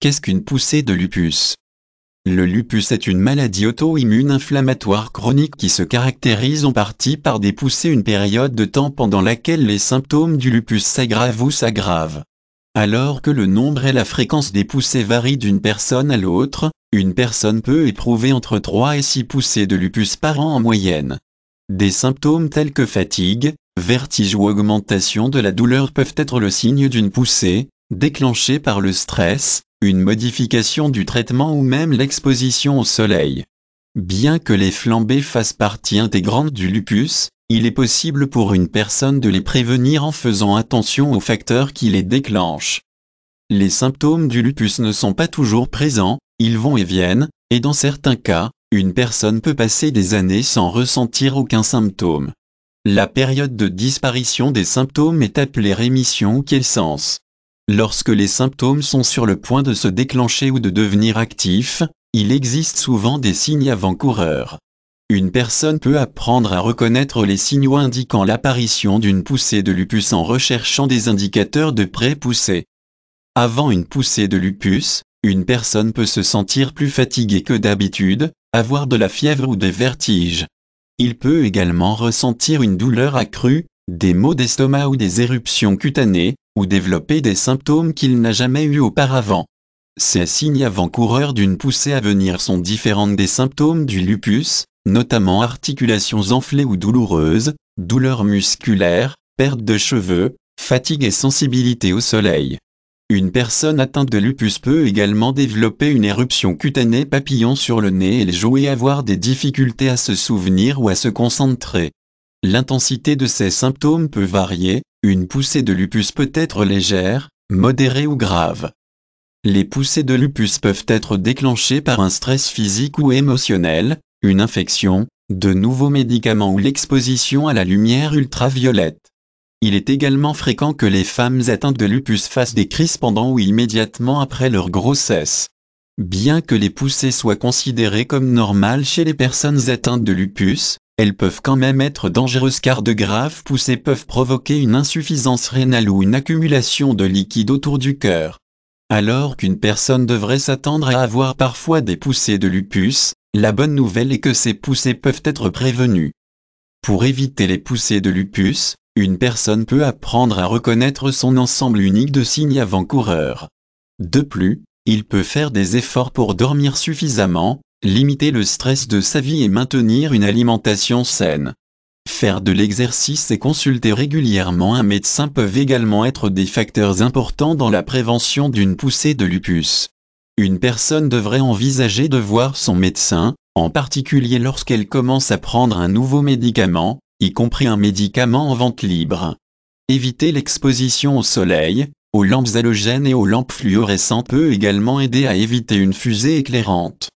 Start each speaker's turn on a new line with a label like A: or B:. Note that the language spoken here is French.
A: Qu'est-ce qu'une poussée de lupus Le lupus est une maladie auto-immune inflammatoire chronique qui se caractérise en partie par des poussées une période de temps pendant laquelle les symptômes du lupus s'aggravent ou s'aggravent. Alors que le nombre et la fréquence des poussées varient d'une personne à l'autre, une personne peut éprouver entre 3 et 6 poussées de lupus par an en moyenne. Des symptômes tels que fatigue, vertige ou augmentation de la douleur peuvent être le signe d'une poussée, déclenchée par le stress, une modification du traitement ou même l'exposition au soleil. Bien que les flambées fassent partie intégrante du lupus, il est possible pour une personne de les prévenir en faisant attention aux facteurs qui les déclenchent. Les symptômes du lupus ne sont pas toujours présents, ils vont et viennent, et dans certains cas, une personne peut passer des années sans ressentir aucun symptôme. La période de disparition des symptômes est appelée rémission ou sens Lorsque les symptômes sont sur le point de se déclencher ou de devenir actifs, il existe souvent des signes avant-coureurs. Une personne peut apprendre à reconnaître les signaux indiquant l'apparition d'une poussée de lupus en recherchant des indicateurs de pré-poussée. Avant une poussée de lupus, une personne peut se sentir plus fatiguée que d'habitude, avoir de la fièvre ou des vertiges. Il peut également ressentir une douleur accrue, des maux d'estomac ou des éruptions cutanées, ou développer des symptômes qu'il n'a jamais eu auparavant. Ces signes avant-coureurs d'une poussée à venir sont différents des symptômes du lupus, notamment articulations enflées ou douloureuses, douleurs musculaires, perte de cheveux, fatigue et sensibilité au soleil. Une personne atteinte de lupus peut également développer une éruption cutanée papillon sur le nez et les joues et avoir des difficultés à se souvenir ou à se concentrer. L'intensité de ces symptômes peut varier, une poussée de lupus peut être légère, modérée ou grave. Les poussées de lupus peuvent être déclenchées par un stress physique ou émotionnel, une infection, de nouveaux médicaments ou l'exposition à la lumière ultraviolette. Il est également fréquent que les femmes atteintes de lupus fassent des crises pendant ou immédiatement après leur grossesse. Bien que les poussées soient considérées comme normales chez les personnes atteintes de lupus, elles peuvent quand même être dangereuses car de graves poussées peuvent provoquer une insuffisance rénale ou une accumulation de liquide autour du cœur. Alors qu'une personne devrait s'attendre à avoir parfois des poussées de lupus, la bonne nouvelle est que ces poussées peuvent être prévenues. Pour éviter les poussées de lupus, une personne peut apprendre à reconnaître son ensemble unique de signes avant-coureurs. De plus, il peut faire des efforts pour dormir suffisamment, limiter le stress de sa vie et maintenir une alimentation saine. Faire de l'exercice et consulter régulièrement un médecin peuvent également être des facteurs importants dans la prévention d'une poussée de lupus. Une personne devrait envisager de voir son médecin, en particulier lorsqu'elle commence à prendre un nouveau médicament, y compris un médicament en vente libre. Éviter l'exposition au soleil, aux lampes halogènes et aux lampes fluorescentes peut également aider à éviter une fusée éclairante.